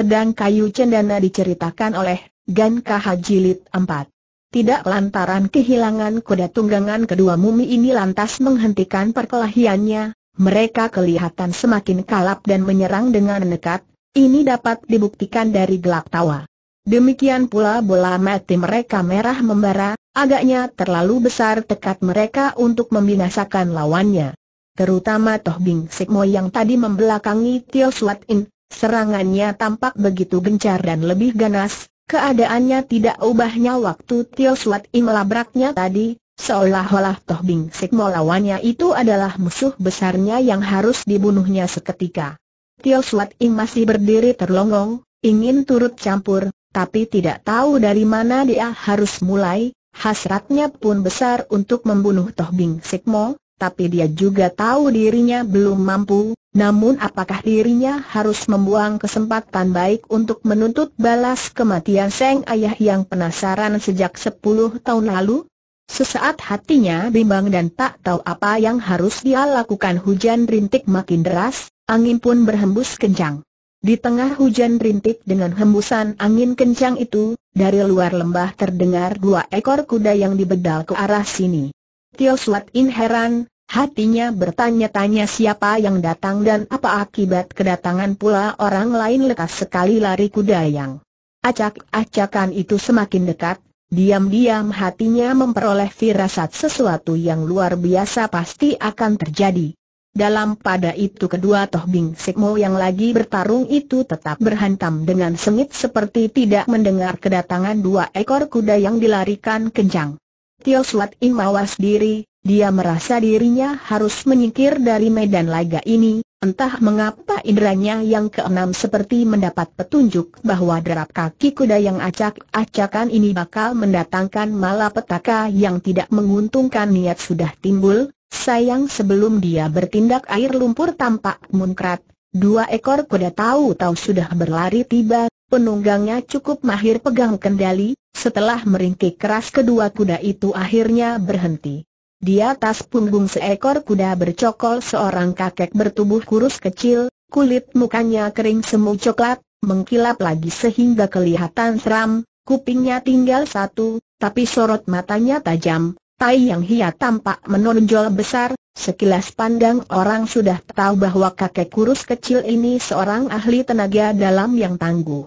Pedang kayu cendana diceritakan oleh Gan Kahajilid 4. Tidak lantaran kehilangan kuda tunggangan kedua mumi ini lantas menghentikan perkelahiannya, mereka kelihatan semakin kalap dan menyerang dengan nekat, ini dapat dibuktikan dari gelak tawa. Demikian pula bola mati mereka merah membara, agaknya terlalu besar tekad mereka untuk membinasakan lawannya. Terutama Toh Bing Sikmo yang tadi membelakangi Tio Suat In, Serangannya tampak begitu gencar dan lebih ganas, keadaannya tidak ubahnya waktu Tio Suat Im labraknya tadi, seolah-olah Toh Bing Sik melawannya itu adalah musuh besarnya yang harus dibunuhnya seketika. Tio Suat Im masih berdiri terlonggong, ingin turut campur, tapi tidak tahu dari mana dia harus mulai, Hasratnya pun besar untuk membunuh Toh Bing Mo, tapi dia juga tahu dirinya belum mampu, namun apakah dirinya harus membuang kesempatan baik untuk menuntut balas kematian Seng Ayah yang penasaran sejak 10 tahun lalu? Sesaat hatinya bimbang dan tak tahu apa yang harus dia lakukan hujan rintik makin deras, angin pun berhembus kencang. Di tengah hujan rintik dengan hembusan angin kencang itu, dari luar lembah terdengar dua ekor kuda yang dibedal ke arah sini. Tio Suat In heran, Hatinya bertanya-tanya siapa yang datang dan apa akibat kedatangan pula orang lain lekas sekali lari kuda yang acak-acakan itu semakin dekat, diam-diam hatinya memperoleh firasat sesuatu yang luar biasa pasti akan terjadi. Dalam pada itu kedua Toh Bing Sikmo yang lagi bertarung itu tetap berhantam dengan sengit seperti tidak mendengar kedatangan dua ekor kuda yang dilarikan kencang. Tio Suat Imawas diri, dia merasa dirinya harus menyingkir dari medan laga ini, entah mengapa inderanya yang keenam seperti mendapat petunjuk bahwa derap kaki kuda yang acak-acakan ini bakal mendatangkan malapetaka yang tidak menguntungkan niat sudah timbul, sayang sebelum dia bertindak air lumpur tampak munkrat, dua ekor kuda tahu-tahu sudah berlari tiba, penunggangnya cukup mahir pegang kendali, setelah meringkik keras kedua kuda itu akhirnya berhenti. Di atas punggung seekor kuda bercokol seorang kakek bertubuh kurus kecil, kulit mukanya kering semu coklat, mengkilap lagi sehingga kelihatan seram, kupingnya tinggal satu, tapi sorot matanya tajam, tai yang hia tampak menonjol besar, Sekilas pandang orang sudah tahu bahwa kakek kurus kecil ini seorang ahli tenaga dalam yang tangguh.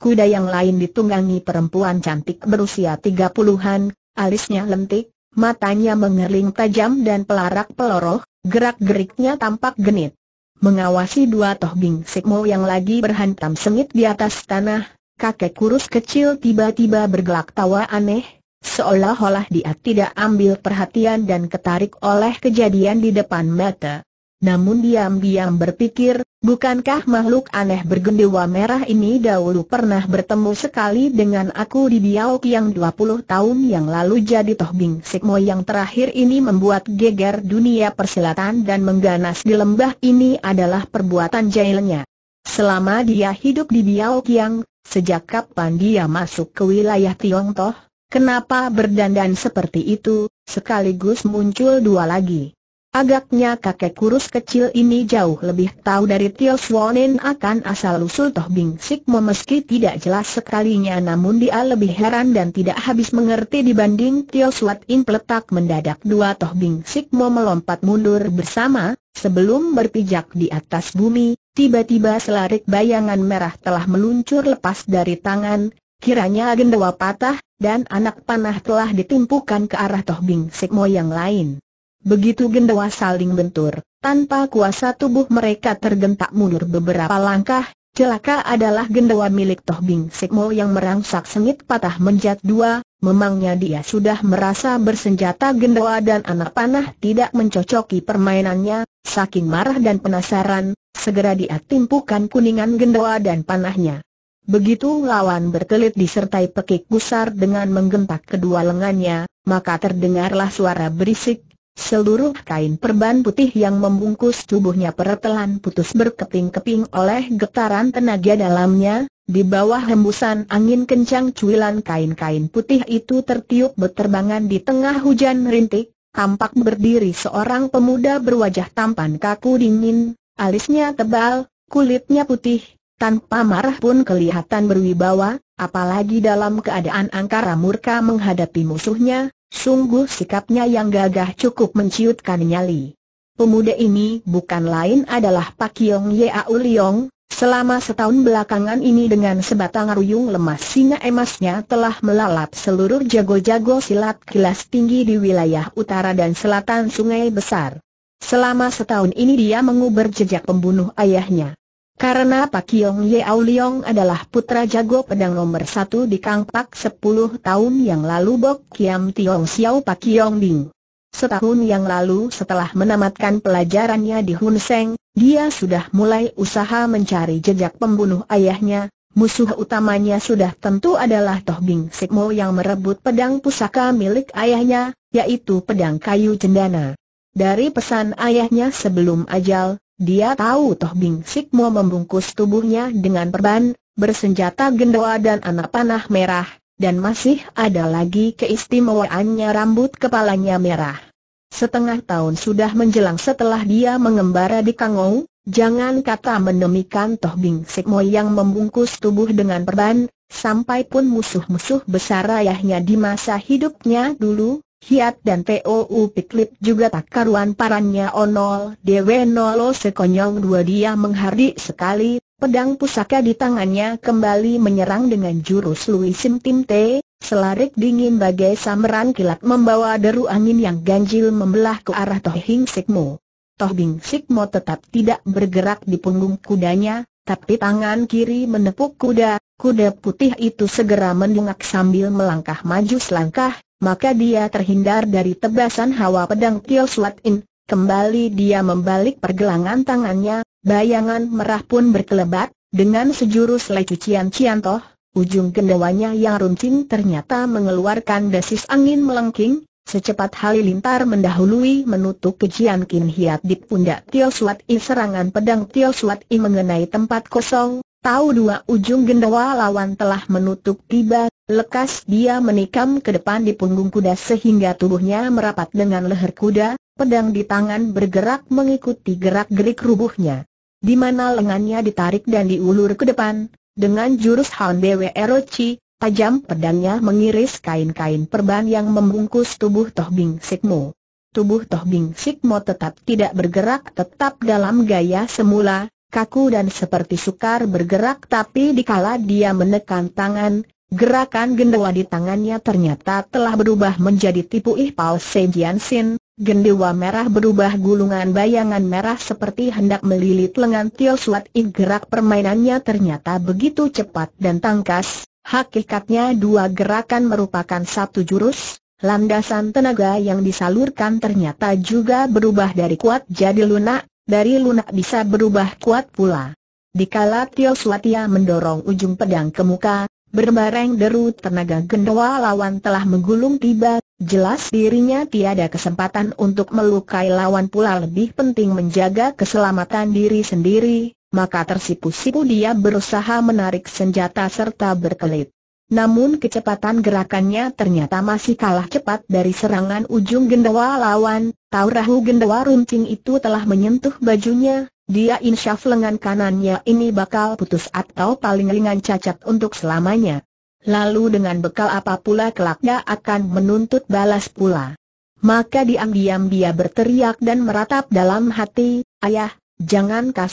Kuda yang lain ditunggangi perempuan cantik berusia tiga puluhan, alisnya lentik, matanya mengerling tajam dan pelarak peloroh, gerak-geriknya tampak genit. Mengawasi dua toh Bing sekmo yang lagi berhantam sengit di atas tanah, kakek kurus kecil tiba-tiba bergelak tawa aneh, seolah-olah dia tidak ambil perhatian dan ketarik oleh kejadian di depan mata. Namun diam-diam berpikir, Bukankah makhluk aneh bergendewa merah ini dahulu pernah bertemu sekali dengan aku di Biao yang 20 tahun yang lalu jadi Toh Bing Sikmo yang terakhir ini membuat geger dunia persilatan dan mengganas di lembah ini adalah perbuatan jahilnya. Selama dia hidup di Biao Kiang, sejak kapan dia masuk ke wilayah Toh? kenapa berdandan seperti itu, sekaligus muncul dua lagi. Agaknya kakek kurus kecil ini jauh lebih tahu dari Tio Swanen akan asal-usul Toh Bing Sik meski tidak jelas sekalinya namun dia lebih heran dan tidak habis mengerti dibanding Tio Swat In peletak mendadak dua Toh Bing Sik melompat mundur bersama, sebelum berpijak di atas bumi, tiba-tiba selarik bayangan merah telah meluncur lepas dari tangan, kiranya gendawa patah, dan anak panah telah ditimpukan ke arah Toh Bing Sik yang lain. Begitu gendawa saling bentur, tanpa kuasa tubuh mereka tergentak mundur beberapa langkah, celaka adalah gendawa milik Toh Bing Sekmo yang merangsak sengit patah menjat dua, memangnya dia sudah merasa bersenjata gendawa dan anak panah tidak mencocoki permainannya, saking marah dan penasaran, segera dia timpukan kuningan gendawa dan panahnya. Begitu lawan berkelit disertai pekik gusar dengan menggentak kedua lengannya, maka terdengarlah suara berisik Seluruh kain perban putih yang membungkus tubuhnya peretelan putus berkeping-keping oleh getaran tenaga dalamnya, di bawah hembusan angin kencang cuilan kain-kain putih itu tertiup berterbangan di tengah hujan rintik, tampak berdiri seorang pemuda berwajah tampan kaku dingin, alisnya tebal, kulitnya putih, tanpa marah pun kelihatan berwibawa, apalagi dalam keadaan angkara murka menghadapi musuhnya, Sungguh sikapnya yang gagah cukup menciutkan nyali. Pemuda ini bukan lain adalah Pak Yong Yau Liong, selama setahun belakangan ini dengan sebatang ruyung lemas singa emasnya telah melalap seluruh jago-jago silat kilas tinggi di wilayah utara dan selatan sungai besar. Selama setahun ini dia menguber jejak pembunuh ayahnya. Karena Pak Yong Ye Leong adalah putra jago pedang nomor satu di Kang Pak 10 tahun yang lalu Bok Kiam Tiong Xiao Pak Yong Bing. Setahun yang lalu setelah menamatkan pelajarannya di Hun Seng, dia sudah mulai usaha mencari jejak pembunuh ayahnya, musuh utamanya sudah tentu adalah Toh Bing Sikmo yang merebut pedang pusaka milik ayahnya, yaitu pedang kayu cendana. Dari pesan ayahnya sebelum ajal, dia tahu Toh Bing Sik membungkus tubuhnya dengan perban, bersenjata gendoa dan anak panah merah, dan masih ada lagi keistimewaannya rambut kepalanya merah. Setengah tahun sudah menjelang setelah dia mengembara di Kangou, jangan kata menemikan Toh Bing Sik yang membungkus tubuh dengan perban, sampai pun musuh-musuh besar ayahnya di masa hidupnya dulu, Hiat dan TOU Piklip juga tak karuan parannya Onol Dewe Nolo sekonyong dua dia menghardik sekali, pedang pusaka di tangannya kembali menyerang dengan jurus Louis Sim Tim T, selarik dingin bagai samaran kilat membawa deru angin yang ganjil membelah ke arah Toh Hing Sikmo. Toh Bing Sikmo tetap tidak bergerak di punggung kudanya, tapi tangan kiri menepuk kuda, kuda putih itu segera mendungak sambil melangkah maju selangkah, maka dia terhindar dari tebasan hawa pedang Tio Suat In. Kembali dia membalik pergelangan tangannya, bayangan merah pun berkelebat, dengan sejurus Cian Toh, ujung gendawanya yang runcing ternyata mengeluarkan desis angin melengking, Secepat halilintar mendahului menutup kejian Kin Hiat di pundak Tio Suat In serangan pedang Tio Suat In mengenai tempat kosong, tahu dua ujung gendawa lawan telah menutup tiba, Lekas dia menikam ke depan di punggung kuda sehingga tubuhnya merapat dengan leher kuda, pedang di tangan bergerak mengikuti gerak-gerik rubuhnya. Di mana lengannya ditarik dan diulur ke depan, dengan jurus Han Bwe Erochi, tajam pedangnya mengiris kain-kain perban yang membungkus tubuh Toh Bing Sikmo. Tubuh Toh Bing Sikmo tetap tidak bergerak tetap dalam gaya semula, kaku dan seperti sukar bergerak tapi dikala dia menekan tangan, Gerakan gendewa di tangannya ternyata telah berubah menjadi tipu ihpal Sejian Sin, gendewa merah berubah gulungan bayangan merah seperti hendak melilit lengan Tio Suat I gerak permainannya ternyata begitu cepat dan tangkas, hakikatnya dua gerakan merupakan satu jurus, landasan tenaga yang disalurkan ternyata juga berubah dari kuat jadi lunak, dari lunak bisa berubah kuat pula. Dikala Tio Suatia mendorong ujung pedang ke muka, Berbareng deru tenaga gendawa lawan telah menggulung tiba, jelas dirinya tiada kesempatan untuk melukai lawan pula lebih penting menjaga keselamatan diri sendiri, maka tersipu-sipu dia berusaha menarik senjata serta berkelit. Namun kecepatan gerakannya ternyata masih kalah cepat dari serangan ujung gendawa lawan, tahu rahu gendawa runcing itu telah menyentuh bajunya, dia insyaf lengan kanannya ini bakal putus atau paling ringan cacat untuk selamanya. Lalu dengan bekal apa pula kelaknya akan menuntut balas pula. Maka diam-diam dia berteriak dan meratap dalam hati, Ayah, jangan kau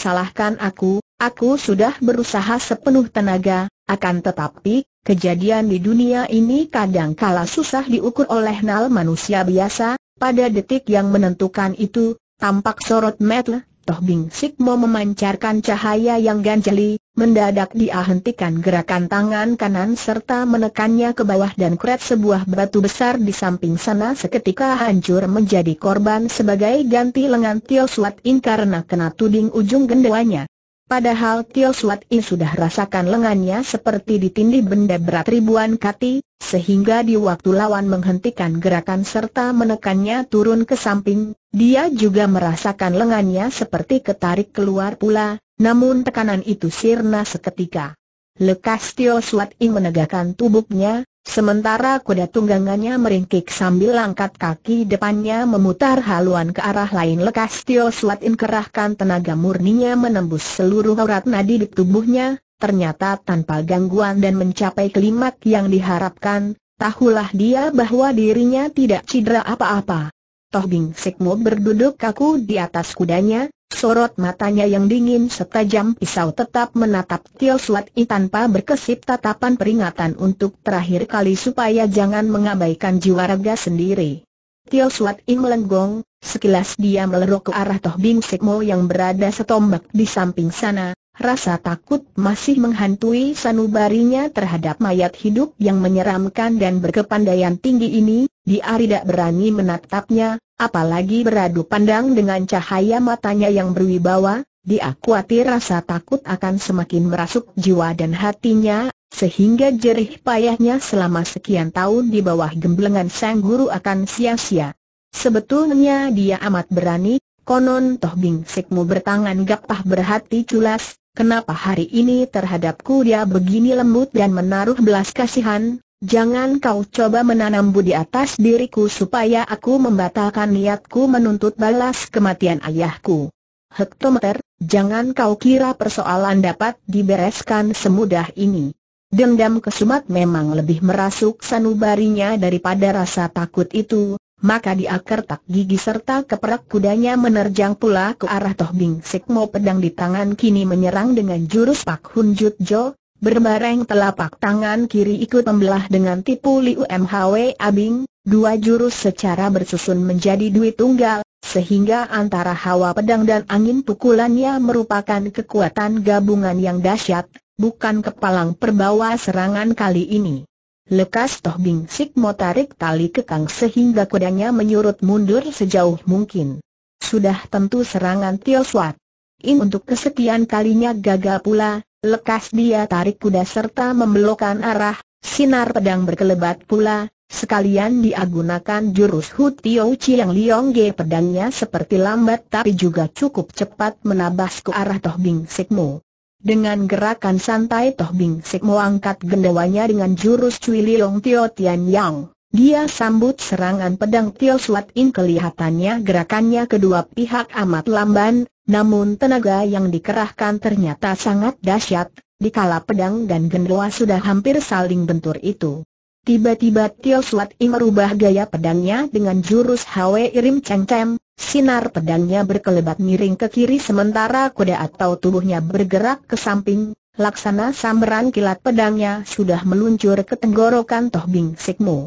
aku, aku sudah berusaha sepenuh tenaga, akan tetapi, kejadian di dunia ini kadang kala susah diukur oleh nal manusia biasa, pada detik yang menentukan itu, tampak sorot metle, Toh Bing Sik memancarkan cahaya yang ganjeli, mendadak dia hentikan gerakan tangan kanan serta menekannya ke bawah dan kret sebuah batu besar di samping sana seketika hancur menjadi korban sebagai ganti lengan Tio Suat In karena kena tuding ujung gendawanya. Padahal Tio Suat I sudah rasakan lengannya seperti ditindih benda berat ribuan kati, sehingga di waktu lawan menghentikan gerakan serta menekannya turun ke samping, dia juga merasakan lengannya seperti ketarik keluar pula, namun tekanan itu sirna seketika. Lekas Tio Suat I menegakkan tubuhnya, Sementara kuda tunggangannya meringkik sambil langkat kaki depannya memutar haluan ke arah lain lekas Tio Suat kerahkan tenaga murninya menembus seluruh urat nadi di tubuhnya, ternyata tanpa gangguan dan mencapai kelimat yang diharapkan, tahulah dia bahwa dirinya tidak cedera apa-apa. Toh Bing Sikmo berduduk kaku di atas kudanya, Sorot matanya yang dingin setajam pisau tetap menatap Tio Suat I tanpa berkesip tatapan peringatan untuk terakhir kali supaya jangan mengabaikan jiwa raga sendiri. Tio Suat I melenggong, sekilas dia melerok ke arah Toh Bing Sekmo yang berada setombak di samping sana, Rasa takut masih menghantui sanubarinya terhadap mayat hidup yang menyeramkan dan berkepandaian tinggi ini, dia tidak berani menatapnya, apalagi beradu pandang dengan cahaya matanya yang berwibawa, dia khawatir rasa takut akan semakin merasuk jiwa dan hatinya, sehingga jerih payahnya selama sekian tahun di bawah gemblengan sang guru akan sia-sia. Sebetulnya dia amat berani, konon Toh Bing Sikmu bertangan gapah berhati culas, Kenapa hari ini terhadapku dia begini lembut dan menaruh belas kasihan? Jangan kau coba menanam budi atas diriku supaya aku membatalkan niatku menuntut balas kematian ayahku. Hektometer, jangan kau kira persoalan dapat dibereskan semudah ini. Dendam kesumat memang lebih merasuk sanubarinya daripada rasa takut itu, maka dia kertak gigi serta keperak kudanya menerjang pula ke arah Toh Bing pedang di tangan kini menyerang dengan jurus Pak Hun Jut Jo, berbareng telapak tangan kiri ikut membelah dengan tipu Liu MHW Abing, dua jurus secara bersusun menjadi duit tunggal, sehingga antara hawa pedang dan angin pukulannya merupakan kekuatan gabungan yang dahsyat, bukan kepalang perbawa serangan kali ini. Lekas Toh Bingsik mau tarik tali kekang sehingga kudanya menyurut mundur sejauh mungkin. Sudah tentu serangan Tio Swat. In untuk kesekian kalinya gagal pula, lekas dia tarik kuda serta membelokkan arah, sinar pedang berkelebat pula, sekalian dia gunakan jurus Hu Tio yang Liong Ge pedangnya seperti lambat tapi juga cukup cepat menabas ke arah Toh Bing Mo. Dengan gerakan santai Toh Bing Sik mengangkat gendawanya dengan jurus Cui Liong Tio Tian Yang. Dia sambut serangan pedang Tio Suat In kelihatannya gerakannya kedua pihak amat lamban, namun tenaga yang dikerahkan ternyata sangat dahsyat, dikala pedang dan gendawa sudah hampir saling bentur itu. Tiba-tiba Tio Suat In merubah gaya pedangnya dengan jurus Hwe Irim Cheng Tem, Sinar pedangnya berkelebat miring ke kiri sementara kuda atau tubuhnya bergerak ke samping, laksana samberan kilat pedangnya sudah meluncur ke tenggorokan Tohbing Bing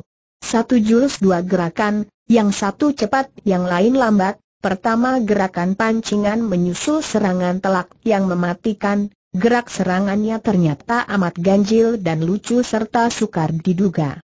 Satu jurus dua gerakan, yang satu cepat, yang lain lambat, pertama gerakan pancingan menyusul serangan telak yang mematikan, Gerak serangannya ternyata amat ganjil dan lucu serta sukar diduga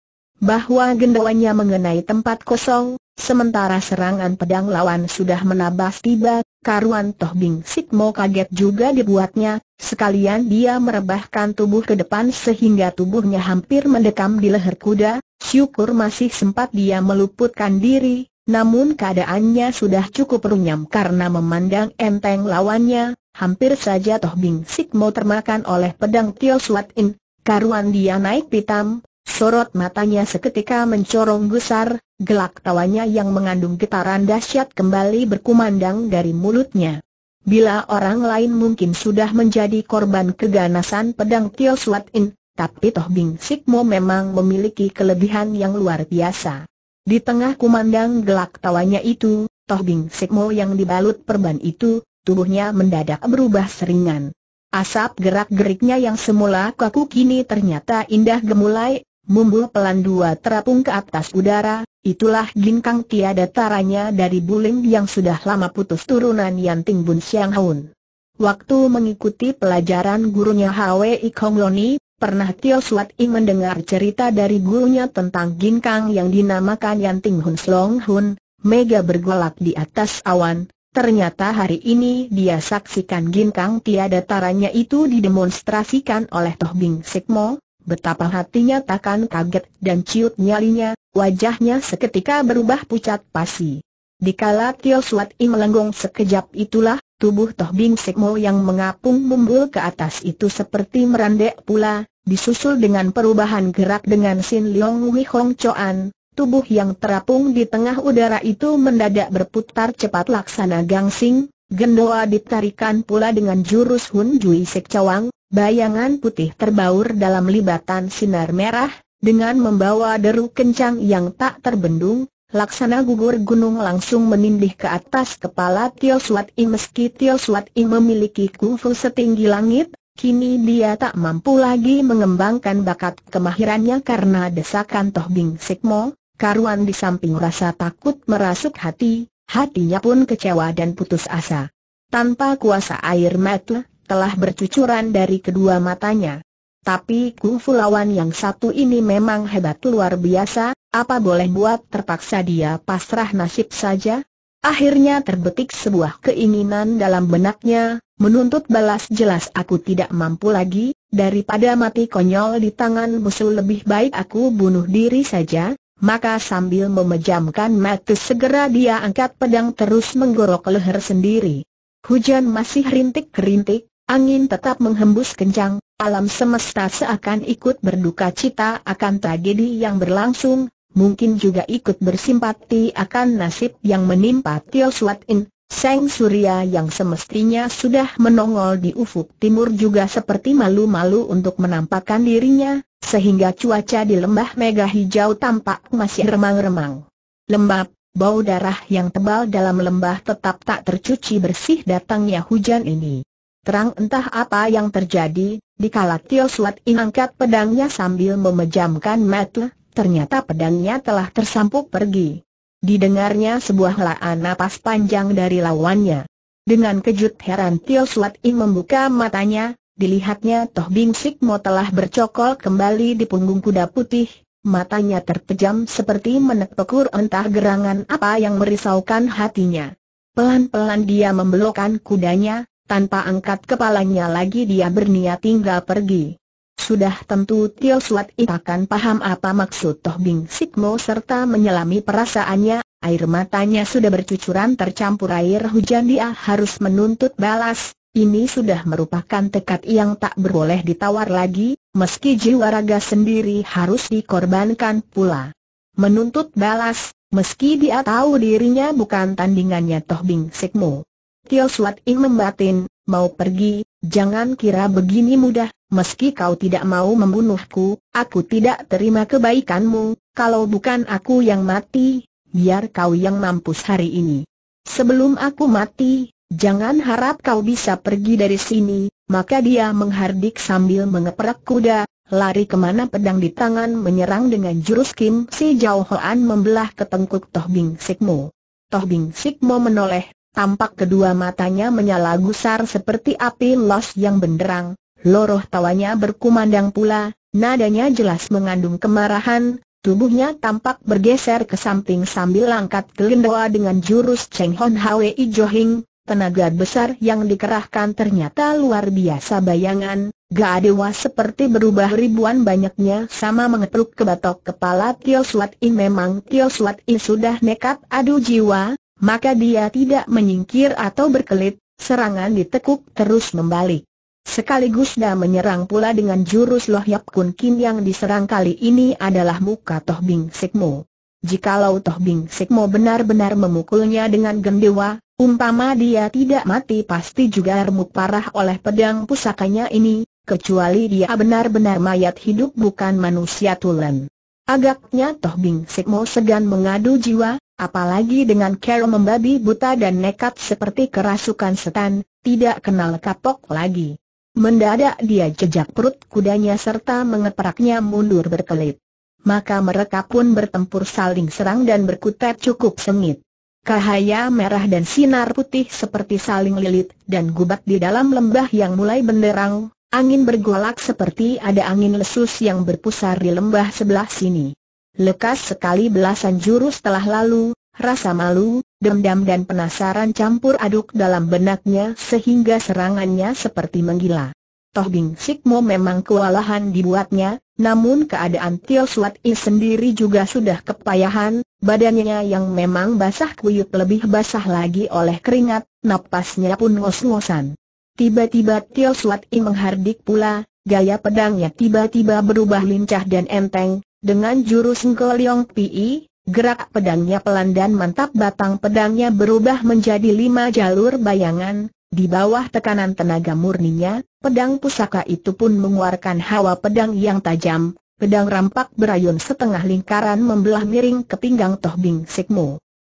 bahwa gendawannya mengenai tempat kosong, sementara serangan pedang lawan sudah menabas tiba, karuan Toh Bing Sikmo kaget juga dibuatnya, sekalian dia merebahkan tubuh ke depan sehingga tubuhnya hampir mendekam di leher kuda, syukur masih sempat dia meluputkan diri, namun keadaannya sudah cukup runyam karena memandang enteng lawannya, hampir saja Toh Bing Sikmo termakan oleh pedang Tio Suat In, karuan dia naik pitam, Sorot matanya seketika mencorong gusar, gelak tawanya yang mengandung getaran dahsyat kembali berkumandang dari mulutnya. Bila orang lain mungkin sudah menjadi korban keganasan pedang Tio Suat In, tapi Toh Bing Sikmo memang memiliki kelebihan yang luar biasa. Di tengah kumandang gelak tawanya itu, Toh Bing Sikmo yang dibalut perban itu, tubuhnya mendadak berubah seringan. Asap gerak-geriknya yang semula kaku kini ternyata indah gemulai, Mumbul pelan dua terapung ke atas udara, itulah ginkang tiada taranya dari bulim yang sudah lama putus turunan yang Bun Siang Haun. Waktu mengikuti pelajaran gurunya I Kong Loni, pernah Tio Suat Ing mendengar cerita dari gurunya tentang ginkang yang dinamakan Yanting Ting Hun Slong Hun, mega bergolak di atas awan, Ternyata hari ini dia saksikan ginkang tiada taranya itu didemonstrasikan oleh Toh Bing Sikmo, Betapa hatinya takkan kaget dan ciut nyalinya, wajahnya seketika berubah pucat pasi. Dikala Tio Suat I melenggong sekejap itulah, tubuh Toh Bing Sekmo yang mengapung membul ke atas itu seperti merandek pula, disusul dengan perubahan gerak dengan Sin Leong Wei Hong Choan, tubuh yang terapung di tengah udara itu mendadak berputar cepat laksana gangsing, gendoa ditarikan pula dengan jurus Hun Jui Sek Cawang, Bayangan putih terbaur dalam libatan sinar merah, dengan membawa deru kencang yang tak terbendung, laksana gugur gunung langsung menindih ke atas kepala Tio Suat I meski Tio Suat I memiliki kungfu setinggi langit, kini dia tak mampu lagi mengembangkan bakat kemahirannya karena desakan Toh Bing Sikmo, karuan di samping rasa takut merasuk hati, hatinya pun kecewa dan putus asa. Tanpa kuasa air mata, telah bercucuran dari kedua matanya. Tapi kungfu lawan yang satu ini memang hebat luar biasa, apa boleh buat terpaksa dia pasrah nasib saja? Akhirnya terbetik sebuah keinginan dalam benaknya, menuntut balas jelas aku tidak mampu lagi, daripada mati konyol di tangan musuh lebih baik aku bunuh diri saja, maka sambil memejamkan mata segera dia angkat pedang terus menggorok leher sendiri. Hujan masih rintik-rintik, Angin tetap menghembus kencang, alam semesta seakan ikut berduka cita akan tragedi yang berlangsung, mungkin juga ikut bersimpati akan nasib yang menimpa Tio Suat In. Seng Surya yang semestinya sudah menongol di ufuk timur juga seperti malu-malu untuk menampakkan dirinya, sehingga cuaca di lembah mega hijau tampak masih remang-remang. Lembab, bau darah yang tebal dalam lembah tetap tak tercuci bersih datangnya hujan ini. Terang entah apa yang terjadi, dikala Tio Suat angkat pedangnya sambil memejamkan mata, ternyata pedangnya telah tersampuk pergi. Didengarnya sebuah laan napas panjang dari lawannya. Dengan kejut heran Tio Suat Ing membuka matanya, dilihatnya Toh Bing Sikmo telah bercokol kembali di punggung kuda putih, matanya terpejam seperti menekpekur entah gerangan apa yang merisaukan hatinya. Pelan-pelan dia membelokkan kudanya, tanpa angkat kepalanya lagi dia berniat tinggal pergi. Sudah tentu Tio Suat I akan paham apa maksud Toh Bing Sikmo serta menyelami perasaannya, air matanya sudah bercucuran tercampur air hujan dia harus menuntut balas, ini sudah merupakan tekad yang tak berboleh ditawar lagi, meski jiwa raga sendiri harus dikorbankan pula. Menuntut balas, meski dia tahu dirinya bukan tandingannya Toh Bing Sikmo. Tio Suat Ing membatin, mau pergi, jangan kira begini mudah, meski kau tidak mau membunuhku, aku tidak terima kebaikanmu, kalau bukan aku yang mati, biar kau yang mampus hari ini. Sebelum aku mati, jangan harap kau bisa pergi dari sini, maka dia menghardik sambil mengeprak kuda, lari kemana pedang di tangan menyerang dengan jurus Kim Si Jauhoan membelah ke tengkuk Toh Bing Sikmo. Toh Bing Sikmo menoleh, Tampak kedua matanya menyala gusar seperti api los yang benderang, loroh tawanya berkumandang pula, nadanya jelas mengandung kemarahan, tubuhnya tampak bergeser ke samping sambil angkat lindoa dengan jurus Cheng Hon Hwei Johing, tenaga besar yang dikerahkan ternyata luar biasa bayangan, Gak dewa seperti berubah ribuan banyaknya sama mengetuk ke batok kepala Tio Suat In memang Tio Suat In sudah nekat adu jiwa, maka dia tidak menyingkir atau berkelit, serangan ditekuk terus membalik. Sekaligus dia menyerang pula dengan jurus Loh Yap Kun Kin yang diserang kali ini adalah muka Toh Bing Sekmo. Jikalau Toh Bing Sekmo benar-benar memukulnya dengan gendewa, umpama dia tidak mati pasti juga remuk parah oleh pedang pusakanya ini, kecuali dia benar-benar mayat hidup bukan manusia tulen. Agaknya Toh Bing Sekmo segan mengadu jiwa, apalagi dengan Carol membabi buta dan nekat seperti kerasukan setan, tidak kenal kapok lagi. Mendadak dia jejak perut kudanya serta mengepraknya mundur berkelit. Maka mereka pun bertempur saling serang dan berkutat cukup sengit. Cahaya merah dan sinar putih seperti saling lilit dan gubat di dalam lembah yang mulai benderang, angin bergolak seperti ada angin lesus yang berpusar di lembah sebelah sini. Lekas sekali belasan jurus telah lalu, rasa malu, dendam dan penasaran campur aduk dalam benaknya sehingga serangannya seperti menggila. Toh Bing Sikmo memang kewalahan dibuatnya, namun keadaan Tio Suat I sendiri juga sudah kepayahan, badannya yang memang basah kuyup lebih basah lagi oleh keringat, napasnya pun ngos-ngosan. Tiba-tiba Tio Suat I menghardik pula, gaya pedangnya tiba-tiba berubah lincah dan enteng, dengan jurus Ngkeliong Pi, gerak pedangnya pelan dan mantap batang pedangnya berubah menjadi lima jalur bayangan, di bawah tekanan tenaga murninya, pedang pusaka itu pun mengeluarkan hawa pedang yang tajam, pedang rampak berayun setengah lingkaran membelah miring ke pinggang Toh Bing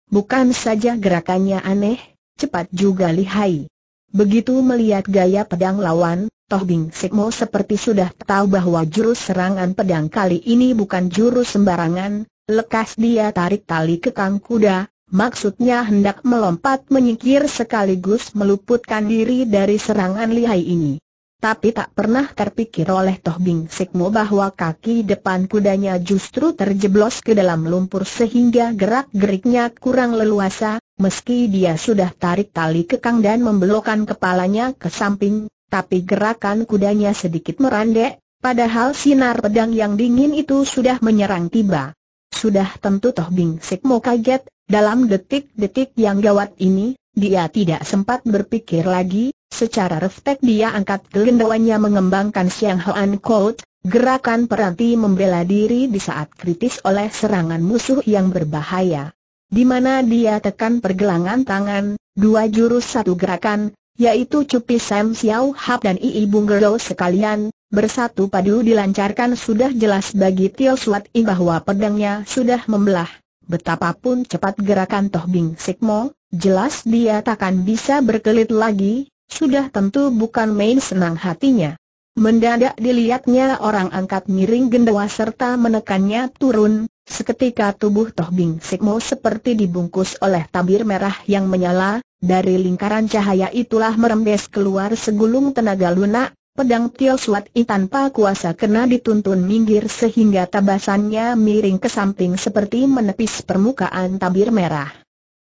Bukan saja gerakannya aneh, cepat juga lihai. Begitu melihat gaya pedang lawan, Toh Bing Sekmo seperti sudah tahu bahwa jurus serangan pedang kali ini bukan jurus sembarangan, lekas dia tarik tali kekang kuda, maksudnya hendak melompat menyingkir sekaligus meluputkan diri dari serangan lihai ini. Tapi tak pernah terpikir oleh Toh Bing Sekmo bahwa kaki depan kudanya justru terjeblos ke dalam lumpur sehingga gerak-geriknya kurang leluasa, meski dia sudah tarik tali kekang dan membelokkan kepalanya ke samping, tapi gerakan kudanya sedikit merandek, padahal sinar pedang yang dingin itu sudah menyerang tiba. Sudah tentu Toh Bing Sikmo kaget, dalam detik-detik yang gawat ini, dia tidak sempat berpikir lagi, secara refleks dia angkat gelendawannya mengembangkan Siang Hoan Kout, gerakan peranti membela diri di saat kritis oleh serangan musuh yang berbahaya. Di mana dia tekan pergelangan tangan, dua jurus satu gerakan, yaitu Cupi Sam Xiao Hap dan Ii Gero sekalian, bersatu padu dilancarkan sudah jelas bagi Tio Suat I bahwa pedangnya sudah membelah. Betapapun cepat gerakan Toh Bing Sikmo, jelas dia takkan bisa berkelit lagi, sudah tentu bukan main senang hatinya. Mendadak dilihatnya orang angkat miring gendawa serta menekannya turun, Seketika tubuh Toh Bing Sikmo seperti dibungkus oleh tabir merah yang menyala, dari lingkaran cahaya itulah merembes keluar segulung tenaga lunak, pedang Tio Suat I tanpa kuasa kena dituntun minggir sehingga tabasannya miring ke samping seperti menepis permukaan tabir merah.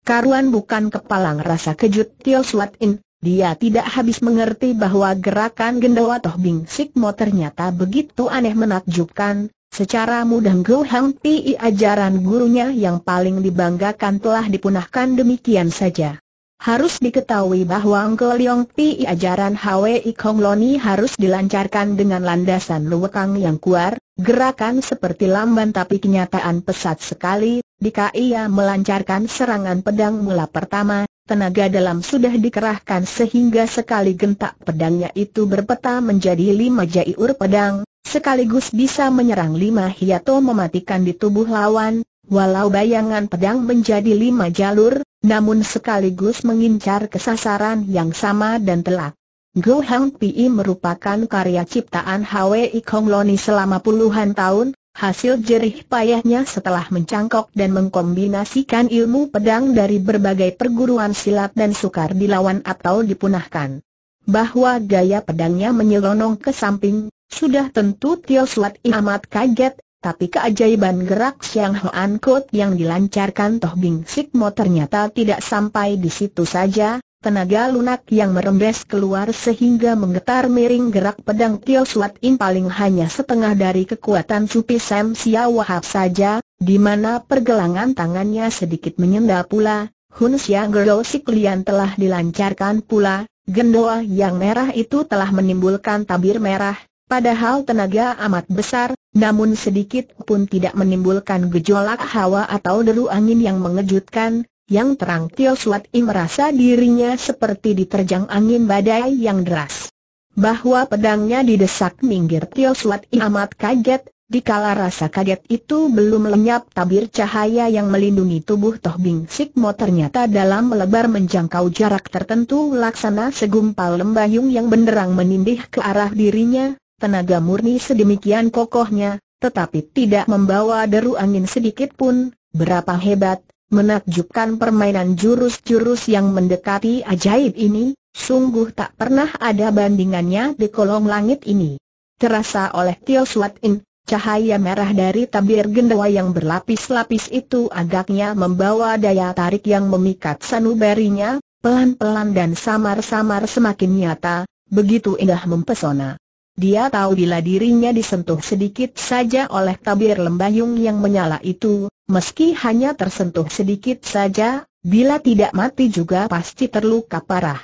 Karuan bukan kepalang rasa kejut Tio Suat In, dia tidak habis mengerti bahwa gerakan gendawa Toh Bing Sikmo ternyata begitu aneh menakjubkan, Secara mudah Gu Hang Pi ajaran gurunya yang paling dibanggakan telah dipunahkan demikian saja. Harus diketahui bahwa Ngo Leong Pi ajaran Hwi Kong Loni harus dilancarkan dengan landasan luwekang yang kuat, gerakan seperti lamban tapi kenyataan pesat sekali, jika ia melancarkan serangan pedang mula pertama, tenaga dalam sudah dikerahkan sehingga sekali gentak pedangnya itu berpeta menjadi lima jaiur pedang, Sekaligus bisa menyerang lima hiato mematikan di tubuh lawan, walau bayangan pedang menjadi lima jalur, namun sekaligus mengincar kesasaran yang sama dan telak. Go Hang Pi merupakan karya ciptaan Hwi Kong Loni selama puluhan tahun, hasil jerih payahnya setelah mencangkok dan mengkombinasikan ilmu pedang dari berbagai perguruan silat dan sukar dilawan atau dipunahkan. Bahwa gaya pedangnya menyelonong ke samping, sudah tentu Tio Suat amat kaget, tapi keajaiban gerak Siang Hoan Kut yang dilancarkan Toh Bing Sik Mo ternyata tidak sampai di situ saja, tenaga lunak yang merembes keluar sehingga menggetar miring gerak pedang Tio Suat In paling hanya setengah dari kekuatan Supi Sam Sia Wahab saja, di mana pergelangan tangannya sedikit menyenda pula, Hun Siang Gerdo Siklian telah dilancarkan pula, gendoa yang merah itu telah menimbulkan tabir merah, Padahal tenaga amat besar, namun sedikit pun tidak menimbulkan gejolak hawa atau deru angin yang mengejutkan, yang terang Tio Suat I merasa dirinya seperti diterjang angin badai yang deras. Bahwa pedangnya didesak minggir Tio Suat I amat kaget, dikala rasa kaget itu belum lenyap tabir cahaya yang melindungi tubuh Toh Bing Sikmo ternyata dalam melebar menjangkau jarak tertentu laksana segumpal lembayung yang benderang menindih ke arah dirinya, tenaga murni sedemikian kokohnya, tetapi tidak membawa deru angin sedikit pun, berapa hebat, menakjubkan permainan jurus-jurus yang mendekati ajaib ini, sungguh tak pernah ada bandingannya di kolong langit ini. Terasa oleh Tio Suat In, cahaya merah dari tabir gendawa yang berlapis-lapis itu agaknya membawa daya tarik yang memikat sanubarinya, pelan-pelan dan samar-samar semakin nyata, begitu indah mempesona. Dia tahu bila dirinya disentuh sedikit saja oleh tabir lembayung yang menyala itu, meski hanya tersentuh sedikit saja, bila tidak mati juga pasti terluka parah.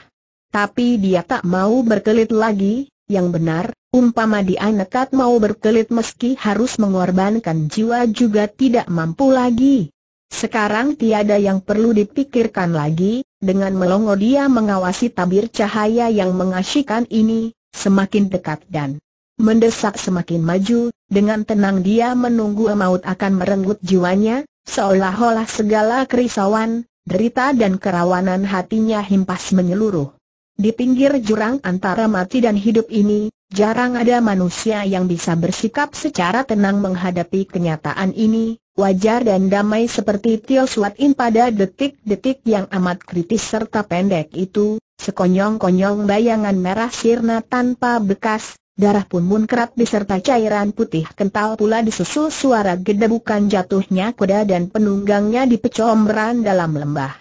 Tapi dia tak mau berkelit lagi, yang benar, umpama dia nekat mau berkelit meski harus mengorbankan jiwa juga tidak mampu lagi. Sekarang tiada yang perlu dipikirkan lagi, dengan melongo dia mengawasi tabir cahaya yang mengasyikan ini, semakin dekat dan mendesak semakin maju, dengan tenang dia menunggu maut akan merenggut jiwanya, seolah-olah segala kerisauan, derita dan kerawanan hatinya himpas menyeluruh. Di pinggir jurang antara mati dan hidup ini, jarang ada manusia yang bisa bersikap secara tenang menghadapi kenyataan ini, wajar dan damai seperti Tio Suat In pada detik-detik yang amat kritis serta pendek itu, sekonyong-konyong bayangan merah sirna tanpa bekas, darah pun munkrat diserta cairan putih kental pula disusul suara gedebukan jatuhnya kuda dan penunggangnya dipecombran dalam lembah.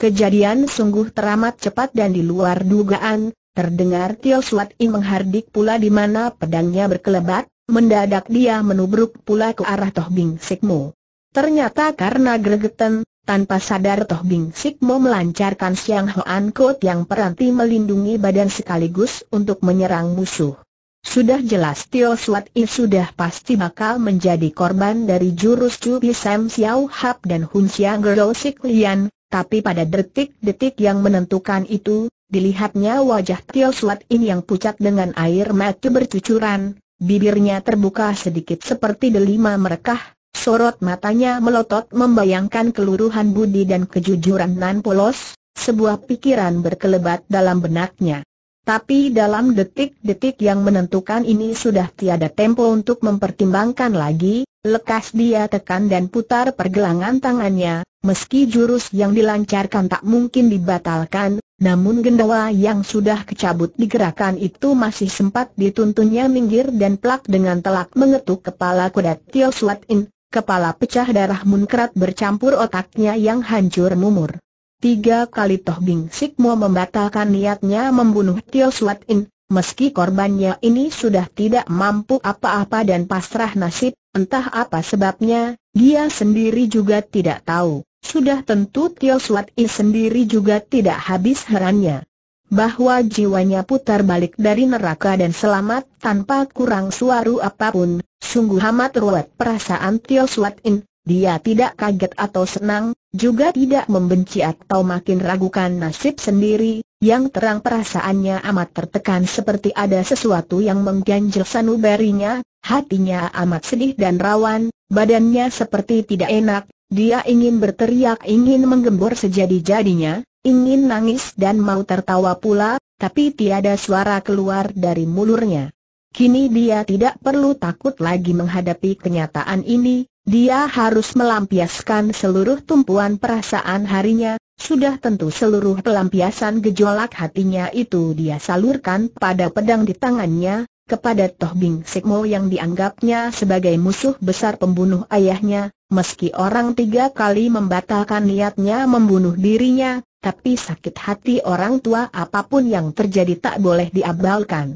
Kejadian sungguh teramat cepat dan di luar dugaan, terdengar Tio Suat In menghardik pula di mana pedangnya berkelebat, Mendadak dia menubruk pula ke arah Toh Bing Sikmo. Ternyata karena gregetan, tanpa sadar Toh Bing Sikmo melancarkan siang Hoan Kot yang peranti melindungi badan sekaligus untuk menyerang musuh. Sudah jelas Tio Suat I sudah pasti bakal menjadi korban dari jurus Cubi Sam Xiao Hap dan Hun Xiang Gero Sik Lian, tapi pada detik-detik yang menentukan itu, dilihatnya wajah Tio Suat In yang pucat dengan air mata bercucuran, bibirnya terbuka sedikit seperti delima merekah, sorot matanya melotot membayangkan keluruhan budi dan kejujuran Nan Polos, sebuah pikiran berkelebat dalam benaknya. Tapi dalam detik-detik yang menentukan ini sudah tiada tempo untuk mempertimbangkan lagi, lekas dia tekan dan putar pergelangan tangannya, Meski jurus yang dilancarkan tak mungkin dibatalkan, namun gendawa yang sudah kecabut digerakkan itu masih sempat dituntunnya minggir dan plak dengan telak mengetuk kepala kudat Tio Suat In, kepala pecah darah munkrat bercampur otaknya yang hancur mumur. Tiga kali Toh Bing Sik membatalkan niatnya membunuh Tio Suat In, meski korbannya ini sudah tidak mampu apa-apa dan pasrah nasib, entah apa sebabnya, dia sendiri juga tidak tahu. Sudah tentu Tio Suat I sendiri juga tidak habis herannya bahwa jiwanya putar balik dari neraka dan selamat tanpa kurang suaru apapun, sungguh amat ruwet perasaan Tio Suat In, dia tidak kaget atau senang, juga tidak membenci atau makin ragukan nasib sendiri, yang terang perasaannya amat tertekan seperti ada sesuatu yang mengganjil sanubarinya, hatinya amat sedih dan rawan, badannya seperti tidak enak, dia ingin berteriak, ingin menggembor sejadi-jadinya, ingin nangis dan mau tertawa pula, tapi tiada suara keluar dari mulurnya. Kini dia tidak perlu takut lagi menghadapi kenyataan ini, dia harus melampiaskan seluruh tumpuan perasaan harinya, sudah tentu seluruh pelampiasan gejolak hatinya itu dia salurkan pada pedang di tangannya, kepada Toh Bing Sikmo yang dianggapnya sebagai musuh besar pembunuh ayahnya, meski orang tiga kali membatalkan niatnya membunuh dirinya, tapi sakit hati orang tua apapun yang terjadi tak boleh diabalkan.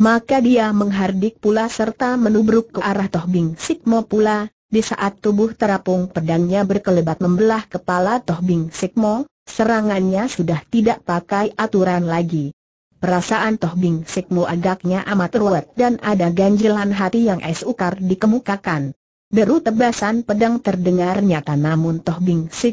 Maka dia menghardik pula serta menubruk ke arah Toh Bing Sikmo pula, di saat tubuh terapung pedangnya berkelebat membelah kepala Toh Bing Sikmo, serangannya sudah tidak pakai aturan lagi. Perasaan Toh Bing Sikmu agaknya amat ruwet dan ada ganjilan hati yang esukar dikemukakan. Deru tebasan pedang terdengar nyata namun Toh Bing mau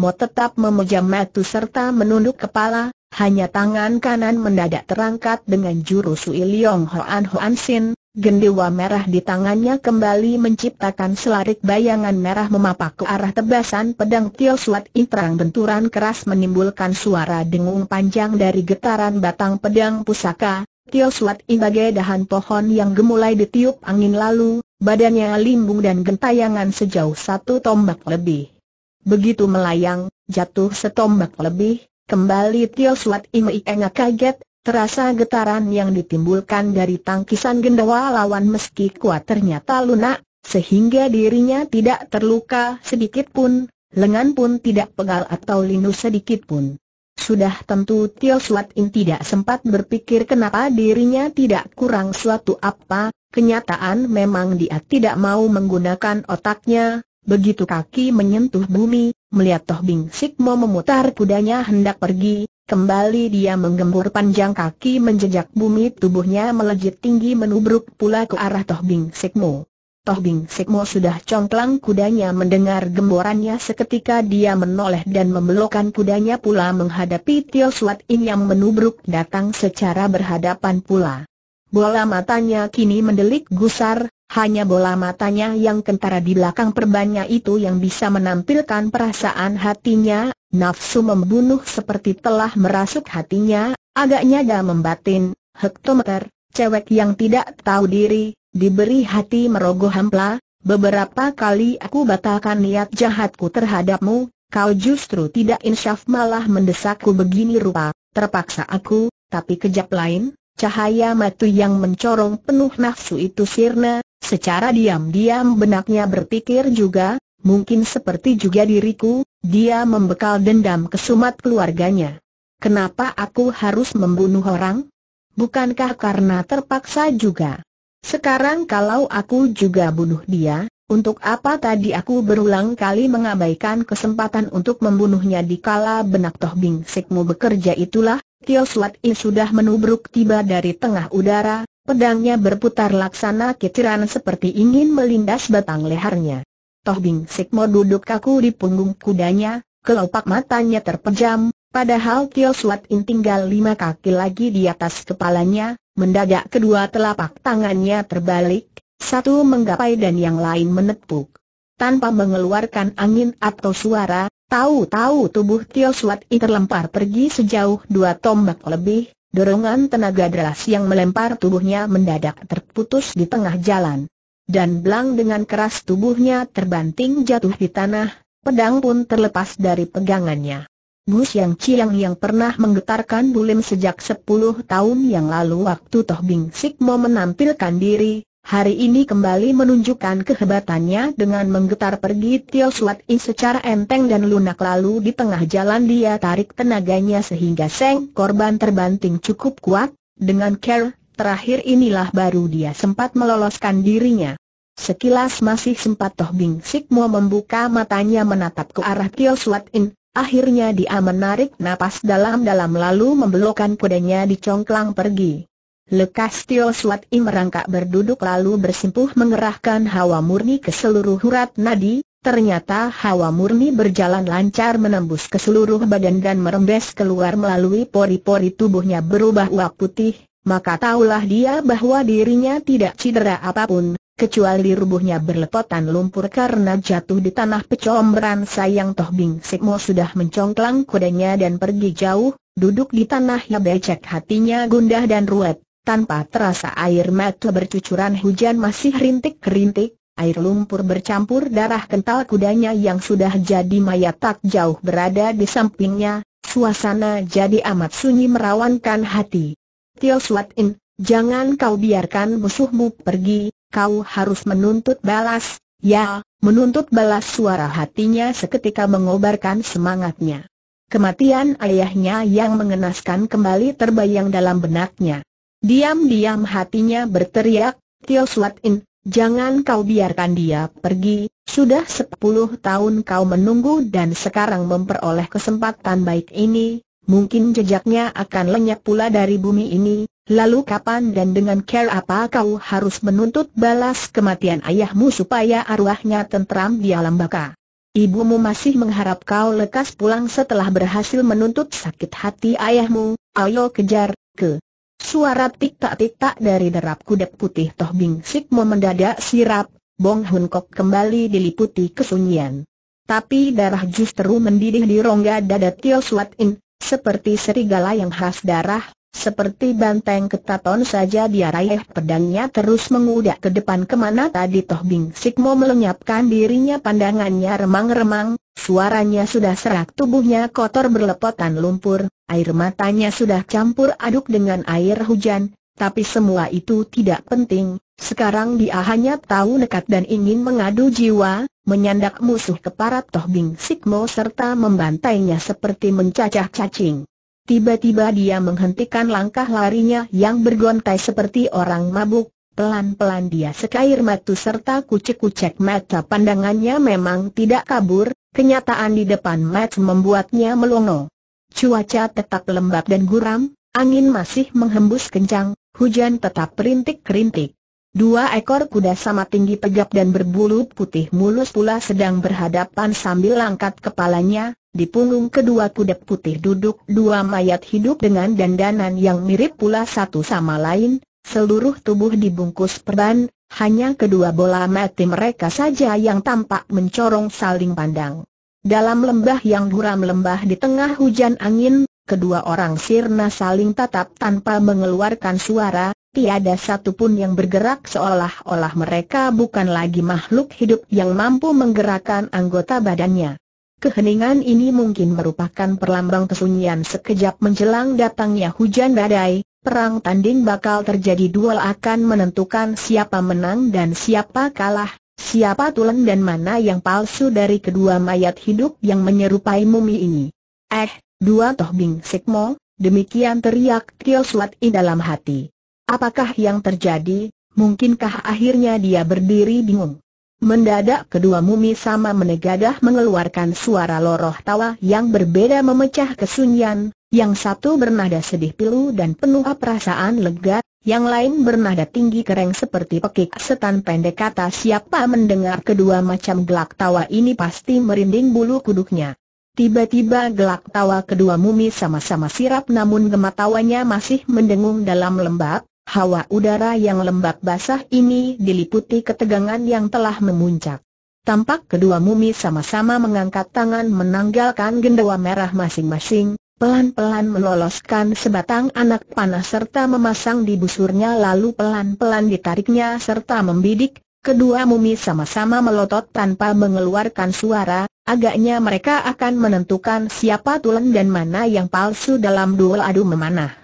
mau tetap memejam matu serta menunduk kepala, hanya tangan kanan mendadak terangkat dengan jurus Sui Liong Hoan Hoan Sin, gendewa merah di tangannya kembali menciptakan selarik bayangan merah memapak ke arah tebasan pedang Tio Suat Intrang benturan keras menimbulkan suara dengung panjang dari getaran batang pedang pusaka, Tio Suat dahan pohon yang gemulai ditiup angin lalu, Badannya limbung dan gentayangan sejauh satu tombak lebih. Begitu melayang, jatuh setombak lebih, kembali Tio Suat Imei Enga kaget, terasa getaran yang ditimbulkan dari tangkisan gendawa lawan meski kuat ternyata lunak, sehingga dirinya tidak terluka sedikit pun, lengan pun tidak pegal atau linu sedikit pun. Sudah tentu Tio Suat In tidak sempat berpikir kenapa dirinya tidak kurang suatu apa, Kenyataan memang dia tidak mau menggunakan otaknya, begitu kaki menyentuh bumi, melihat Toh Bing Sikmo memutar kudanya hendak pergi, kembali dia menggembur panjang kaki menjejak bumi tubuhnya melejit tinggi menubruk pula ke arah Toh Bing Sikmo. Toh Bing Sikmo sudah congklang kudanya mendengar gemborannya seketika dia menoleh dan membelokkan kudanya pula menghadapi Tio Suat In yang menubruk datang secara berhadapan pula. Bola matanya kini mendelik gusar, hanya bola matanya yang kentara di belakang perbannya itu yang bisa menampilkan perasaan hatinya, nafsu membunuh seperti telah merasuk hatinya, agaknya dah membatin, hektometer, cewek yang tidak tahu diri, diberi hati merogoh hampla, beberapa kali aku batalkan niat jahatku terhadapmu, kau justru tidak insyaf malah mendesakku begini rupa, terpaksa aku, tapi kejap lain, Cahaya matu yang mencorong penuh nafsu itu sirna, secara diam-diam benaknya berpikir juga, mungkin seperti juga diriku, dia membekal dendam kesumat keluarganya. Kenapa aku harus membunuh orang? Bukankah karena terpaksa juga? Sekarang kalau aku juga bunuh dia, untuk apa tadi aku berulang kali mengabaikan kesempatan untuk membunuhnya di kala benak toh bingsikmu bekerja itulah, Tio Suat I sudah menubruk tiba dari tengah udara, pedangnya berputar laksana kitiran seperti ingin melindas batang lehernya. Toh Bing Sikmo duduk kaku di punggung kudanya, kelopak matanya terpejam, padahal Tio Suat In tinggal lima kaki lagi di atas kepalanya, mendadak kedua telapak tangannya terbalik, satu menggapai dan yang lain menepuk. Tanpa mengeluarkan angin atau suara, Tahu-tahu tubuh Tio Suat I terlempar pergi sejauh dua tombak lebih, dorongan tenaga deras yang melempar tubuhnya mendadak terputus di tengah jalan. Dan belang dengan keras tubuhnya terbanting jatuh di tanah, pedang pun terlepas dari pegangannya. bus yang ciang yang pernah menggetarkan bulim sejak sepuluh tahun yang lalu waktu Toh Bing Sikmo menampilkan diri, hari ini kembali menunjukkan kehebatannya dengan menggetar pergi Tio Suat In secara enteng dan lunak lalu di tengah jalan dia tarik tenaganya sehingga Seng korban terbanting cukup kuat, dengan care, terakhir inilah baru dia sempat meloloskan dirinya. Sekilas masih sempat Toh Bing Sik mau membuka matanya menatap ke arah Tio Suat In, akhirnya dia menarik napas dalam-dalam lalu membelokkan kudanya di congklang pergi. Lekas Tio Suat I merangkak berduduk lalu bersimpuh mengerahkan hawa murni ke seluruh urat nadi, ternyata hawa murni berjalan lancar menembus ke seluruh badan dan merembes keluar melalui pori-pori tubuhnya berubah uap putih, maka tahulah dia bahwa dirinya tidak cedera apapun, kecuali rubuhnya berlepotan lumpur karena jatuh di tanah pecomberan sayang Toh Bing Sikmo sudah mencongklang kudanya dan pergi jauh, duduk di tanah ya becek hatinya gundah dan ruwet tanpa terasa air mata bercucuran hujan masih rintik-rintik, air lumpur bercampur darah kental kudanya yang sudah jadi mayat tak jauh berada di sampingnya, suasana jadi amat sunyi merawankan hati. Tio Suat In, jangan kau biarkan musuhmu pergi, kau harus menuntut balas, ya, menuntut balas suara hatinya seketika mengobarkan semangatnya. Kematian ayahnya yang mengenaskan kembali terbayang dalam benaknya. Diam-diam hatinya berteriak, Tio Suat In, jangan kau biarkan dia pergi, sudah sepuluh tahun kau menunggu dan sekarang memperoleh kesempatan baik ini, mungkin jejaknya akan lenyap pula dari bumi ini, lalu kapan dan dengan care apa kau harus menuntut balas kematian ayahmu supaya arwahnya tentram di alam baka. Ibumu masih mengharap kau lekas pulang setelah berhasil menuntut sakit hati ayahmu, ayo kejar, ke. Suara tik tak tik tak dari derap kuda putih Toh Bing mau mendadak sirap, Bong Hun Kok kembali diliputi kesunyian. Tapi darah justru mendidih di rongga dada Tio Suat In, seperti serigala yang khas darah, seperti banteng ketaton saja raih pedangnya terus mengudak ke depan kemana tadi Toh Bing Sikmo melenyapkan dirinya pandangannya remang-remang, Suaranya sudah serak tubuhnya kotor berlepotan lumpur, air matanya sudah campur aduk dengan air hujan, tapi semua itu tidak penting, sekarang dia hanya tahu nekat dan ingin mengadu jiwa, menyandak musuh keparat Toh Bing Sikmo serta membantainya seperti mencacah cacing. Tiba-tiba dia menghentikan langkah larinya yang bergontai seperti orang mabuk, pelan-pelan dia sekair matu serta kucek-kucek mata pandangannya memang tidak kabur, Kenyataan di depan Matt membuatnya melongo. Cuaca tetap lembab dan guram, angin masih menghembus kencang, hujan tetap rintik-rintik. Dua ekor kuda sama tinggi tegap dan berbulu putih mulus pula sedang berhadapan sambil langkat kepalanya, di punggung kedua kuda putih duduk dua mayat hidup dengan dandanan yang mirip pula satu sama lain, seluruh tubuh dibungkus perban, hanya kedua bola mati mereka saja yang tampak mencorong saling pandang. Dalam lembah yang guram lembah di tengah hujan angin, kedua orang sirna saling tatap tanpa mengeluarkan suara, tiada satupun yang bergerak seolah-olah mereka bukan lagi makhluk hidup yang mampu menggerakkan anggota badannya. Keheningan ini mungkin merupakan perlambang kesunyian sekejap menjelang datangnya hujan badai, Perang tanding bakal terjadi duel akan menentukan siapa menang dan siapa kalah, siapa tulen dan mana yang palsu dari kedua mayat hidup yang menyerupai mumi ini. Eh, dua toh bing sekmo? demikian teriak Tio Suat In dalam hati. Apakah yang terjadi, mungkinkah akhirnya dia berdiri bingung? Mendadak kedua mumi sama menegadah mengeluarkan suara loroh tawa yang berbeda memecah kesunyian, yang satu bernada sedih pilu dan penuh perasaan lega, yang lain bernada tinggi kereng seperti pekik setan pendek kata siapa mendengar kedua macam gelak tawa ini pasti merinding bulu kuduknya. Tiba-tiba gelak tawa kedua mumi sama-sama sirap namun gemat tawanya masih mendengung dalam lembab, hawa udara yang lembab basah ini diliputi ketegangan yang telah memuncak. Tampak kedua mumi sama-sama mengangkat tangan menanggalkan gendawa merah masing-masing, pelan-pelan meloloskan sebatang anak panah serta memasang di busurnya lalu pelan-pelan ditariknya serta membidik, kedua mumi sama-sama melotot tanpa mengeluarkan suara, agaknya mereka akan menentukan siapa tulen dan mana yang palsu dalam duel adu memanah.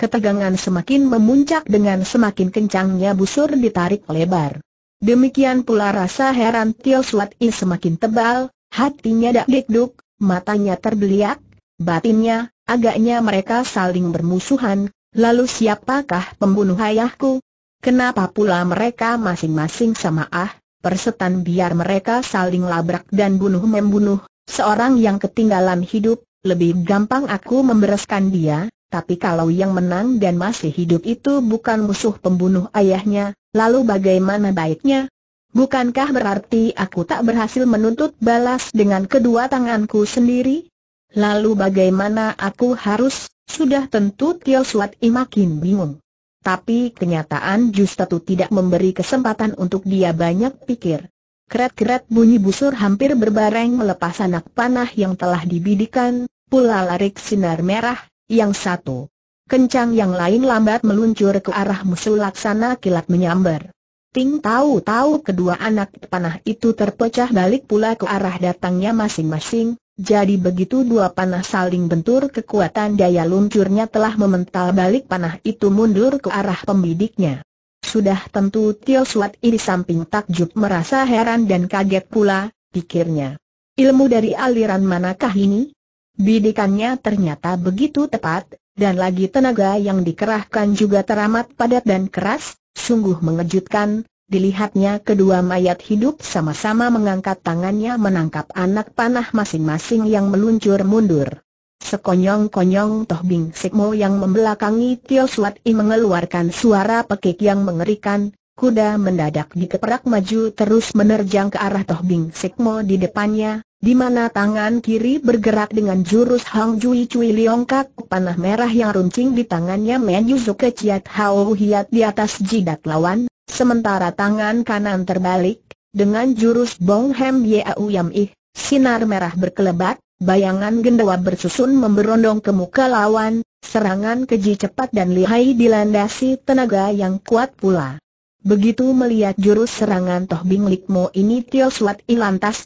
Ketegangan semakin memuncak dengan semakin kencangnya busur ditarik lebar. Demikian pula rasa heran Tio Suat I semakin tebal, hatinya dak dikduk, matanya terbeliak, Batinnya, agaknya mereka saling bermusuhan, lalu siapakah pembunuh ayahku? Kenapa pula mereka masing-masing sama ah, persetan biar mereka saling labrak dan bunuh-membunuh, seorang yang ketinggalan hidup, lebih gampang aku membereskan dia, tapi kalau yang menang dan masih hidup itu bukan musuh pembunuh ayahnya, lalu bagaimana baiknya? Bukankah berarti aku tak berhasil menuntut balas dengan kedua tanganku sendiri? Lalu bagaimana aku harus, sudah tentu Tio Suat I makin bingung. Tapi kenyataan justru tidak memberi kesempatan untuk dia banyak pikir. Keret-keret bunyi busur hampir berbareng melepas anak panah yang telah dibidikan, pula larik sinar merah, yang satu. Kencang yang lain lambat meluncur ke arah musuh laksana kilat menyambar. Ting tahu-tahu kedua anak panah itu terpecah balik pula ke arah datangnya masing-masing, jadi begitu dua panah saling bentur kekuatan daya luncurnya telah memental balik panah itu mundur ke arah pembidiknya. Sudah tentu Tio Suat di samping takjub merasa heran dan kaget pula, pikirnya. Ilmu dari aliran manakah ini? Bidikannya ternyata begitu tepat, dan lagi tenaga yang dikerahkan juga teramat padat dan keras, sungguh mengejutkan, Dilihatnya kedua mayat hidup sama-sama mengangkat tangannya menangkap anak panah masing-masing yang meluncur mundur. Sekonyong-konyong Toh Bing Sikmo yang membelakangi Tio Suat I mengeluarkan suara pekik yang mengerikan, kuda mendadak dikeperak maju terus menerjang ke arah Toh Bing Sikmo di depannya, di mana tangan kiri bergerak dengan jurus Hang Jui Cui Liong Kak panah merah yang runcing di tangannya Men ke Ciat Hau Hiat di atas jidat lawan, Sementara tangan kanan terbalik, dengan jurus Bong Hem Yau Yam Ih, sinar merah berkelebat, bayangan gendawa bersusun memberondong ke muka lawan, serangan keji cepat dan lihai dilandasi tenaga yang kuat pula. Begitu melihat jurus serangan Toh Bing Likmo ini Tio Suat I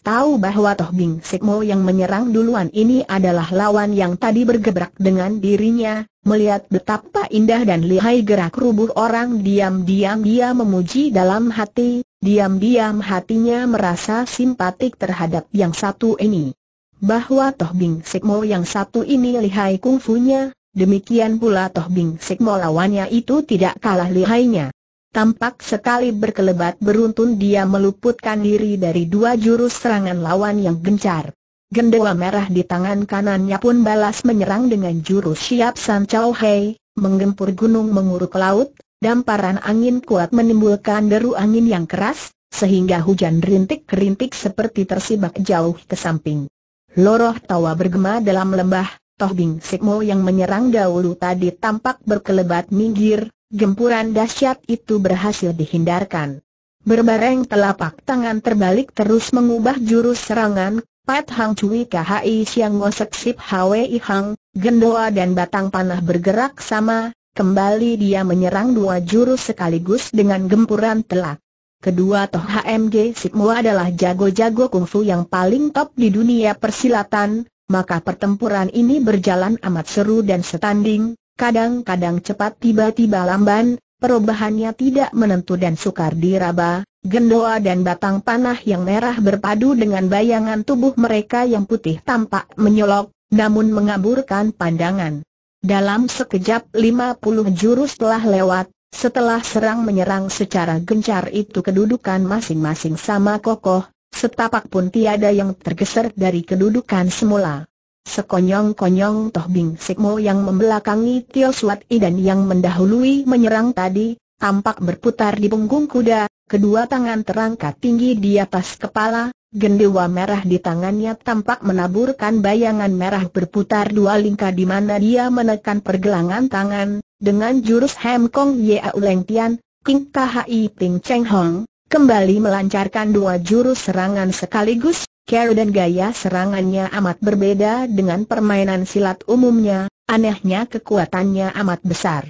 tahu bahwa Toh Bing Sikmo yang menyerang duluan ini adalah lawan yang tadi bergebrak dengan dirinya, melihat betapa indah dan lihai gerak rubuh orang diam-diam dia memuji dalam hati, diam-diam hatinya merasa simpatik terhadap yang satu ini. Bahwa Toh Bing Sikmo yang satu ini lihai kungfunya, demikian pula Toh Bing Sikmo lawannya itu tidak kalah lihainya. Tampak sekali berkelebat beruntun dia meluputkan diri dari dua jurus serangan lawan yang gencar. Gendewa merah di tangan kanannya pun balas menyerang dengan jurus siap San Chao Hei, menggempur gunung menguruk laut, damparan angin kuat menimbulkan deru angin yang keras, sehingga hujan rintik-rintik seperti tersibak jauh ke samping. Loroh tawa bergema dalam lembah, Toh Bing Sikmo yang menyerang dahulu tadi tampak berkelebat minggir, gempuran dahsyat itu berhasil dihindarkan. Berbareng telapak tangan terbalik terus mengubah jurus serangan, Pat Hang Cui KHI Siang Ngosek Sip Hwi Hang, Gendoa dan Batang Panah bergerak sama, kembali dia menyerang dua jurus sekaligus dengan gempuran telak. Kedua Toh HMG sip Sikmu adalah jago-jago kungfu yang paling top di dunia persilatan, maka pertempuran ini berjalan amat seru dan setanding, kadang-kadang cepat tiba-tiba lamban, perubahannya tidak menentu dan sukar diraba, gendoa dan batang panah yang merah berpadu dengan bayangan tubuh mereka yang putih tampak menyolok, namun mengaburkan pandangan. Dalam sekejap lima puluh jurus telah lewat, setelah serang menyerang secara gencar itu kedudukan masing-masing sama kokoh, setapak pun tiada yang tergeser dari kedudukan semula. Sekonyong-konyong Toh Bing Sikmo yang membelakangi Tio Suat I dan yang mendahului menyerang tadi, tampak berputar di punggung kuda, kedua tangan terangkat tinggi di atas kepala, gendewa merah di tangannya tampak menaburkan bayangan merah berputar dua lingkar di mana dia menekan pergelangan tangan, dengan jurus Hem Kong Yea Uleng Tian, King Khai Ping Cheng Hong, kembali melancarkan dua jurus serangan sekaligus, Kero dan gaya serangannya amat berbeda dengan permainan silat umumnya, anehnya kekuatannya amat besar.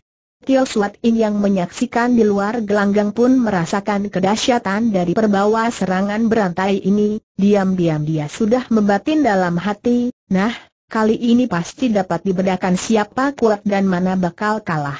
Tio Suat In yang menyaksikan di luar gelanggang pun merasakan kedahsyatan dari perbawa serangan berantai ini, diam-diam dia sudah membatin dalam hati, nah, kali ini pasti dapat dibedakan siapa kuat dan mana bakal kalah.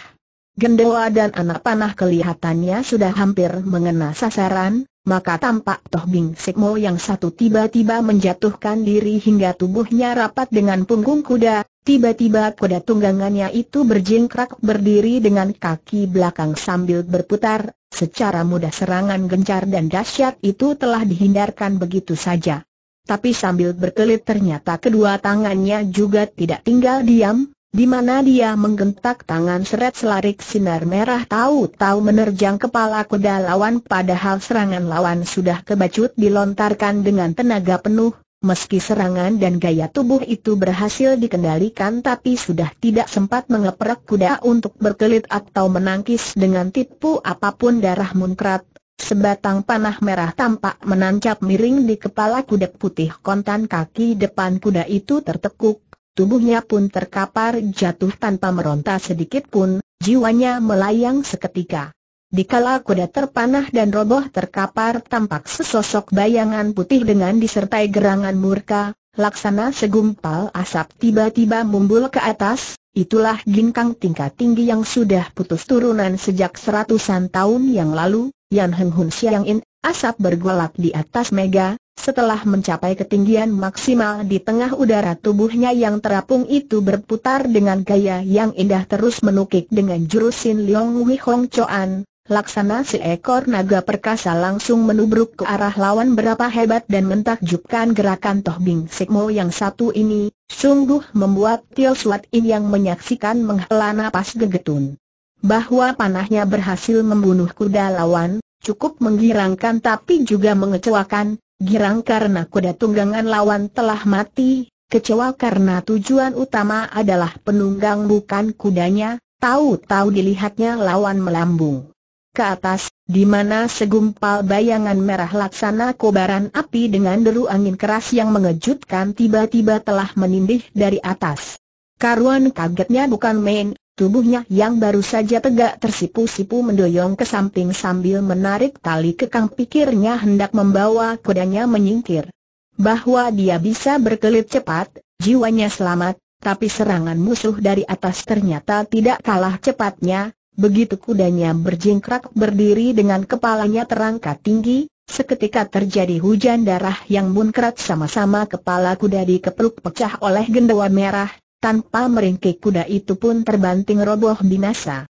Gendewa dan anak panah kelihatannya sudah hampir mengena sasaran, maka tampak Toh Bing Sekmo yang satu tiba-tiba menjatuhkan diri hingga tubuhnya rapat dengan punggung kuda, tiba-tiba kuda tunggangannya itu berjingkrak berdiri dengan kaki belakang sambil berputar, secara mudah serangan gencar dan dahsyat itu telah dihindarkan begitu saja. Tapi sambil berkelit ternyata kedua tangannya juga tidak tinggal diam, di mana dia menggentak tangan seret selarik sinar merah tahu-tahu menerjang kepala kuda lawan padahal serangan lawan sudah kebacut dilontarkan dengan tenaga penuh, meski serangan dan gaya tubuh itu berhasil dikendalikan tapi sudah tidak sempat mengeprek kuda untuk berkelit atau menangkis dengan tipu apapun darah munkrat, Sebatang panah merah tampak menancap miring di kepala kuda putih kontan kaki depan kuda itu tertekuk, Tubuhnya pun terkapar jatuh tanpa meronta sedikit pun, jiwanya melayang seketika. Dikala kuda terpanah dan roboh terkapar tampak sesosok bayangan putih dengan disertai gerangan murka, laksana segumpal asap tiba-tiba mumbul ke atas, itulah ginkang tingkat tinggi yang sudah putus turunan sejak seratusan tahun yang lalu, Yan Heng Hun Siang In, asap bergolak di atas mega, setelah mencapai ketinggian maksimal di tengah udara tubuhnya yang terapung itu berputar dengan gaya yang indah terus menukik dengan jurusin Liong Wei Hong Choan, laksana seekor naga perkasa langsung menubruk ke arah lawan berapa hebat dan mentakjubkan gerakan Toh Bing Sekmo yang satu ini, sungguh membuat Tio Suat In yang menyaksikan menghela napas gegetun. Bahwa panahnya berhasil membunuh kuda lawan, cukup menggirangkan tapi juga mengecewakan, girang karena kuda tunggangan lawan telah mati, kecewa karena tujuan utama adalah penunggang bukan kudanya, tahu-tahu dilihatnya lawan melambung. Ke atas, di mana segumpal bayangan merah laksana kobaran api dengan deru angin keras yang mengejutkan tiba-tiba telah menindih dari atas. Karuan kagetnya bukan main, Tubuhnya yang baru saja tegak tersipu-sipu mendoyong ke samping sambil menarik tali kekang pikirnya hendak membawa kudanya menyingkir. Bahwa dia bisa berkelit cepat, jiwanya selamat, tapi serangan musuh dari atas ternyata tidak kalah cepatnya, Begitu kudanya berjingkrak berdiri dengan kepalanya terangkat tinggi, seketika terjadi hujan darah yang munkrat sama-sama kepala kuda dikepeluk pecah oleh gendawa merah, tanpa meringkik kuda itu pun terbanting roboh binasa.